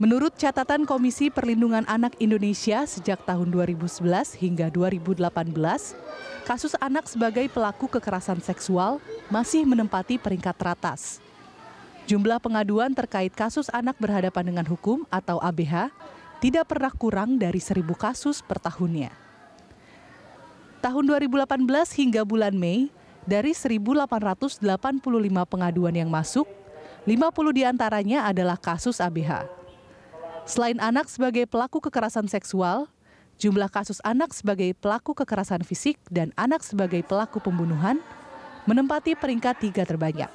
Menurut catatan Komisi Perlindungan Anak Indonesia sejak tahun 2011 hingga 2018, kasus anak sebagai pelaku kekerasan seksual masih menempati peringkat teratas. Jumlah pengaduan terkait kasus anak berhadapan dengan hukum atau ABH tidak pernah kurang dari seribu kasus per tahunnya. Tahun 2018 hingga bulan Mei, dari 1.885 pengaduan yang masuk, 50 diantaranya adalah kasus ABH. Selain anak sebagai pelaku kekerasan seksual, jumlah kasus anak sebagai pelaku kekerasan fisik dan anak sebagai pelaku pembunuhan menempati peringkat tiga terbanyak.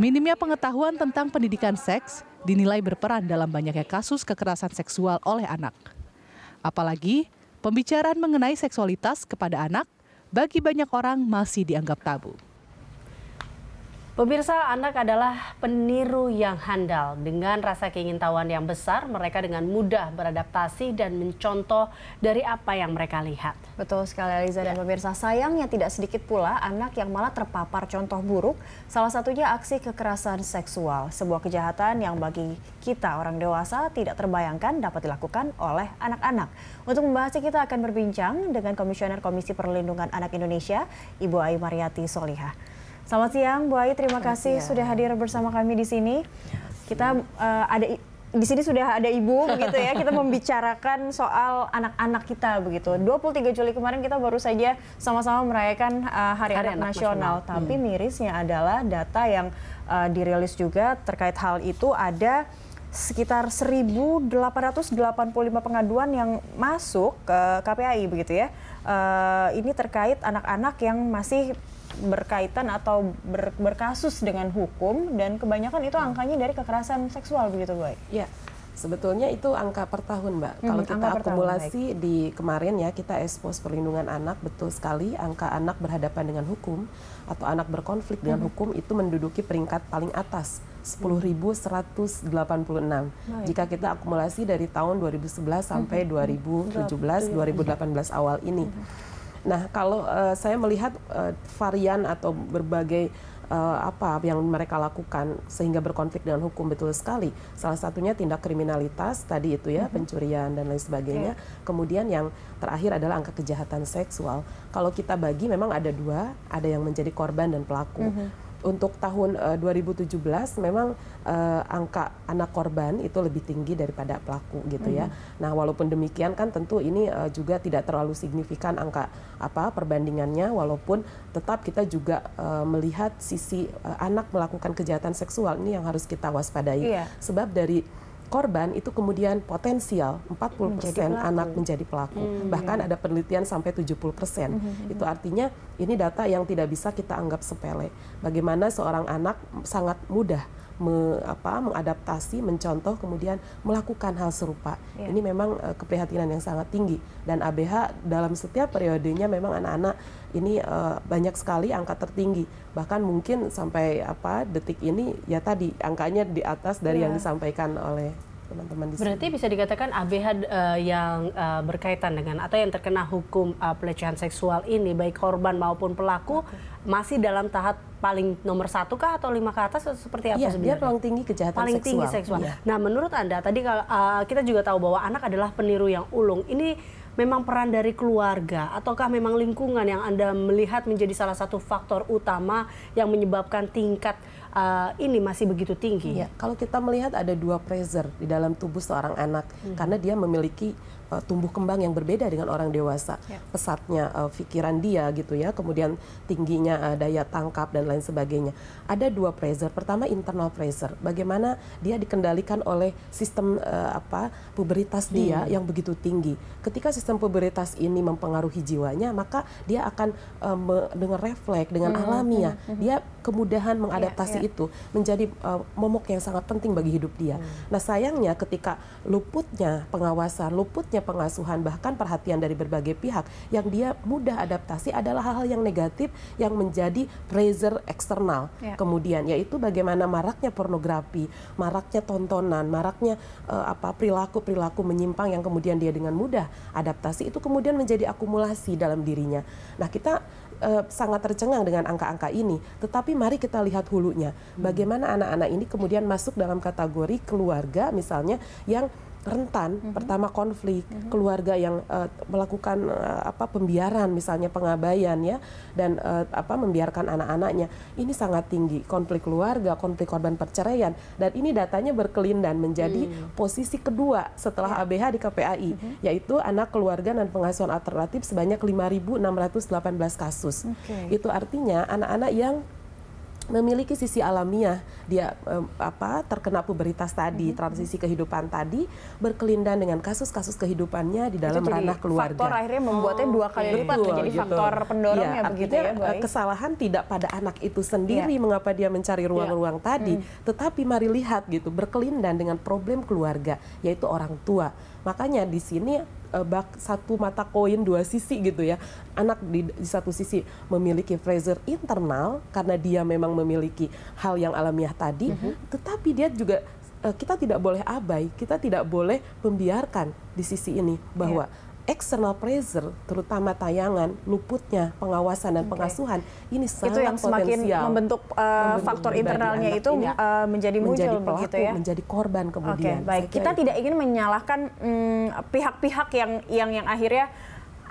Minimnya pengetahuan tentang pendidikan seks dinilai berperan dalam banyaknya kasus kekerasan seksual oleh anak. Apalagi, pembicaraan mengenai seksualitas kepada anak bagi banyak orang masih dianggap tabu. Pemirsa, anak adalah peniru yang handal. Dengan rasa keingintahuan yang besar, mereka dengan mudah beradaptasi dan mencontoh dari apa yang mereka lihat. Betul sekali Eliza ya. dan pemirsa. Sayangnya tidak sedikit pula anak yang malah terpapar contoh buruk, salah satunya aksi kekerasan seksual. Sebuah kejahatan yang bagi kita orang dewasa tidak terbayangkan dapat dilakukan oleh anak-anak. Untuk membahasnya kita akan berbincang dengan Komisioner Komisi Perlindungan Anak Indonesia, Ibu Ayu Mariati Solihah. Selamat siang Bu Ai, terima Selamat kasih siang. sudah hadir bersama kami di sini. Kita uh, ada di sini sudah ada ibu begitu ya. Kita membicarakan soal anak-anak kita begitu. 23 Juli kemarin kita baru saja sama-sama merayakan uh, Hari, Hari Anak, anak Nasional. Nasional. Tapi hmm. mirisnya adalah data yang uh, dirilis juga terkait hal itu ada sekitar 1.885 pengaduan yang masuk ke KPAI begitu ya. Uh, ini terkait anak-anak yang masih berkaitan atau ber, berkasus dengan hukum dan kebanyakan itu angkanya dari kekerasan seksual begitu baik. Ya. Sebetulnya itu angka per tahun, Mbak. Hmm, Kalau kita akumulasi tahun, di kemarin ya kita ekspos perlindungan anak betul sekali angka anak berhadapan dengan hukum atau anak berkonflik dengan hmm. hukum itu menduduki peringkat paling atas 10.186. Hmm. Jika kita akumulasi dari tahun 2011 sampai hmm. 2017 hmm, 2018 hmm. awal ini. Hmm. Nah, kalau uh, saya melihat uh, varian atau berbagai uh, apa yang mereka lakukan sehingga berkonflik dengan hukum betul sekali. Salah satunya tindak kriminalitas tadi itu ya, mm-hmm. pencurian dan lain sebagainya. Okay. Iya. Kemudian yang terakhir adalah angka kejahatan seksual. Kalau kita bagi memang ada dua, ada yang menjadi korban dan pelaku. Mm-hmm untuk tahun eh, uh, 2017 memang uh, angka anak korban itu lebih tinggi daripada pelaku gitu mm. ya. Mm-hmm. Nah, walaupun demikian kan tentu ini uh, juga tidak terlalu signifikan angka apa perbandingannya walaupun tetap kita juga uh, melihat sisi uh, anak melakukan kejahatan seksual ini yang harus kita waspadai. Yeah. Sebab dari korban itu kemudian potensial 40% menjadi pelaku. anak menjadi pelaku. Hmm, iya. Bahkan ada penelitian sampai 70%. Hmm, hmm, hmm, itu artinya ini data yang tidak bisa kita anggap sepele. Bagaimana seorang anak sangat mudah me, apa, mengadaptasi, mencontoh, kemudian melakukan hal serupa. Yeah. Ini memang uh, keprihatinan yang sangat tinggi dan ABH dalam setiap periodenya memang anak-anak ini uh, banyak sekali angka tertinggi bahkan mungkin sampai apa detik ini ya tadi angkanya di atas dari yeah. yang disampaikan oleh teman-teman di Berarti sini. bisa dikatakan ABH uh, eh, yang uh, berkaitan dengan atau yang terkena hukum uh, pelecehan seksual ini baik korban maupun pelaku okay. masih dalam tahap paling nomor satu kah atau lima ke atas atau seperti apa ya, sebenarnya? Dia paling tinggi kejahatan paling seksual. tinggi seksual. Ya. Nah, menurut Anda tadi kalau uh, kita juga tahu bahwa anak adalah peniru yang ulung. Ini memang peran dari keluarga ataukah memang lingkungan yang Anda melihat menjadi salah satu faktor utama yang menyebabkan tingkat uh, ini masih begitu tinggi. Ya, kalau kita melihat ada dua pressure di dalam tubuh seorang anak hmm. karena dia memiliki uh, tumbuh kembang yang berbeda dengan orang dewasa. Ya. Pesatnya uh, eh, pikiran dia gitu ya, kemudian tingginya uh, daya tangkap dan lain sebagainya. Ada dua pressure. Pertama internal pressure. Bagaimana dia dikendalikan oleh sistem uh, apa puberitas hmm. dia yang begitu tinggi. Ketika sistem puberitas ini mempengaruhi jiwanya, maka dia akan uh, dengan refleks, dengan hmm. alamiah, hmm. hmm, hmm. dia kemudahan ya, mengadaptasi Iya. itu menjadi uh, momok yang sangat penting bagi hidup dia. Hmm. Nah sayangnya ketika luputnya pengawasan, luputnya pengasuhan, bahkan perhatian dari berbagai pihak, yang dia mudah adaptasi adalah hal-hal yang negatif yang menjadi pressure eksternal. Yeah. Kemudian yaitu bagaimana maraknya pornografi, maraknya tontonan, maraknya uh, apa perilaku perilaku menyimpang yang kemudian dia dengan mudah adaptasi itu kemudian menjadi akumulasi dalam dirinya. Nah kita uh, sangat tercengang dengan angka-angka ini. Tetapi mari kita lihat hulunya. Hmm. Bagaimana anak-anak ini kemudian masuk dalam kategori keluarga misalnya yang rentan mm -hmm. pertama konflik mm -hmm. keluarga yang uh, melakukan uh, apa pembiaran misalnya pengabaian ya dan uh, apa membiarkan anak-anaknya ini sangat tinggi konflik keluarga konflik korban perceraian dan ini datanya berkelindan menjadi mm. posisi kedua setelah ABH ya. di KPAI mm -hmm. yaitu anak keluarga dan pengasuhan alternatif sebanyak 5.618 kasus okay. itu artinya anak-anak yang memiliki sisi alamiah dia um, apa terkena puberitas tadi, -hmm. transisi kehidupan tadi berkelindan dengan kasus-kasus kehidupannya di dalam ranah keluarga. Faktor akhirnya membuatnya dua kali okay. Oh, lipat menjadi gitu. faktor pendorongnya iya, ya, begitu eh, ya, kesalahan tidak pada anak itu sendiri ya. mengapa dia mencari ruang-ruang ya. tadi, hmm. tetapi mari lihat gitu berkelindan dengan problem keluarga yaitu orang tua. Makanya di sini uh, bak satu mata koin dua sisi gitu ya. Anak di, di satu sisi memiliki freezer internal karena dia memang memiliki hal yang alamiah tadi, mm -hmm. tetapi dia juga uh, kita tidak boleh abai, kita tidak boleh membiarkan di sisi ini bahwa yeah external pressure, terutama tayangan, luputnya, pengawasan dan okay. pengasuhan, ini sangat itu yang semakin potensial. membentuk, uh, membentuk faktor internalnya itu ini, uh, menjadi muncul menjadi pelaku, begitu ya, menjadi korban kemudian. Oke, okay, baik. Kita itu. tidak ingin menyalahkan mm, pihak-pihak hmm, pihak -pihak yang yang yang akhirnya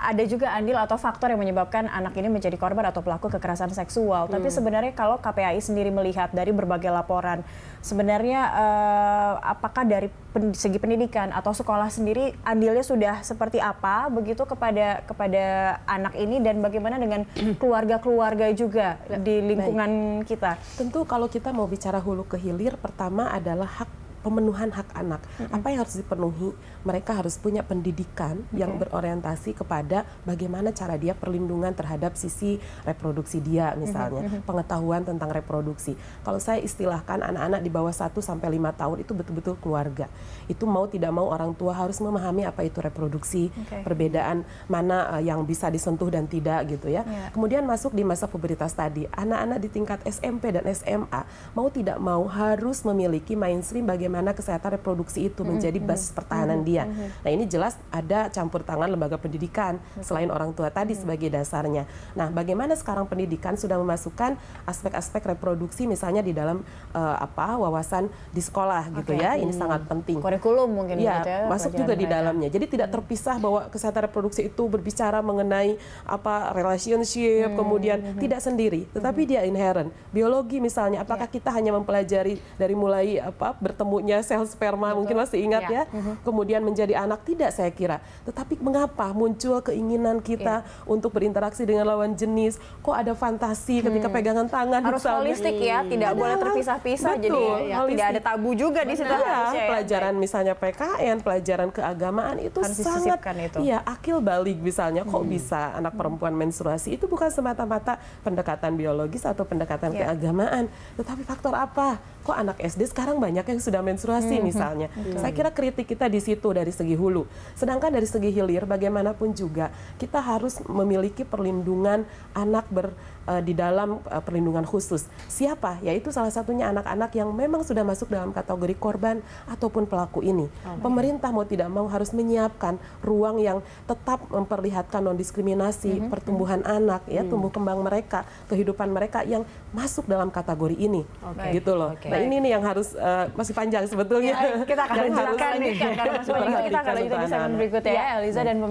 ada juga andil atau faktor yang menyebabkan anak ini menjadi korban atau pelaku kekerasan seksual. Hmm. Tapi sebenarnya kalau KPAI sendiri melihat dari berbagai laporan, sebenarnya eh, apakah dari pen, segi pendidikan atau sekolah sendiri andilnya sudah seperti apa begitu kepada kepada anak ini dan bagaimana dengan keluarga-keluarga juga ya, di lingkungan Baik. kita? Tentu kalau kita mau bicara hulu ke hilir, pertama adalah hak pemenuhan hak anak. Mm-hmm. Apa yang harus dipenuhi? Mereka harus punya pendidikan okay. yang berorientasi kepada bagaimana cara dia perlindungan terhadap sisi reproduksi dia mm-hmm. misalnya, mm-hmm. pengetahuan tentang reproduksi. Kalau saya istilahkan anak-anak di bawah 1 sampai 5 tahun itu betul-betul keluarga. Itu mau tidak mau orang tua harus memahami apa itu reproduksi, okay. perbedaan mana eh, yang bisa disentuh dan tidak gitu ya. Yeah. Kemudian masuk di masa pubertas tadi, anak-anak di tingkat SMP dan SMA mau tidak mau harus memiliki mainstream bagaimana bagaimana kesehatan reproduksi itu hmm, menjadi hmm. basis pertahanan hmm, dia. Nah ini jelas ada campur tangan lembaga pendidikan selain orang tua tadi sebagai dasarnya. Nah bagaimana sekarang pendidikan sudah memasukkan aspek-aspek reproduksi misalnya di dalam uh, apa wawasan di sekolah okay. gitu ya. Ini sangat penting. Kurikulum mungkin ya, gitu ya masuk juga di dalamnya. Jadi tidak terpisah bahwa kesehatan reproduksi itu berbicara mengenai apa relationship kemudian tidak sendiri, tetapi dia inherent. Biologi misalnya apakah yeah. kita hanya mempelajari dari mulai apa bertemu ibunya sel sperma Betul. mungkin masih ingat ya, ya. Uh mhm. -huh. kemudian menjadi anak tidak saya kira tetapi mengapa muncul keinginan kita yeah. untuk berinteraksi dengan lawan jenis kok ada fantasi hmm. ketika pegangan tangan harus misalnya. holistik ya iya. tidak hmm. boleh terpisah-pisah jadi ya, tidak ada tabu juga di situ ya. pelajaran ya. misalnya PKN pelajaran keagamaan itu harus sangat itu. ya akil balik misalnya kok hmm. bisa anak hmm. perempuan menstruasi itu bukan semata-mata pendekatan biologis atau pendekatan ya. keagamaan tetapi faktor apa kok anak SD sekarang banyak yang sudah menstruasi hmm. misalnya. Hmm. Saya kira kritik kita di situ dari segi hulu. Sedangkan dari segi hilir bagaimanapun juga kita harus memiliki perlindungan anak ber eh, di dalam eh, perlindungan khusus. Siapa? Yaitu salah satunya anak-anak yang memang sudah masuk dalam kategori korban ataupun pelaku ini. Pemerintah mau tidak mau harus menyiapkan ruang yang tetap memperlihatkan non diskriminasi, hmm. pertumbuhan hmm. anak ya, iya. tumbuh kembang mereka, kehidupan mereka yang masuk dalam kategori ini. Okay. Gitu loh. Okay. Nah ini nih yang harus uh, masih panjang sebetulnya. Ya, kita akan lanjutkan nih. Karena kita akan lanjutkan di segmen berikutnya ya, Eliza dan pemirsa.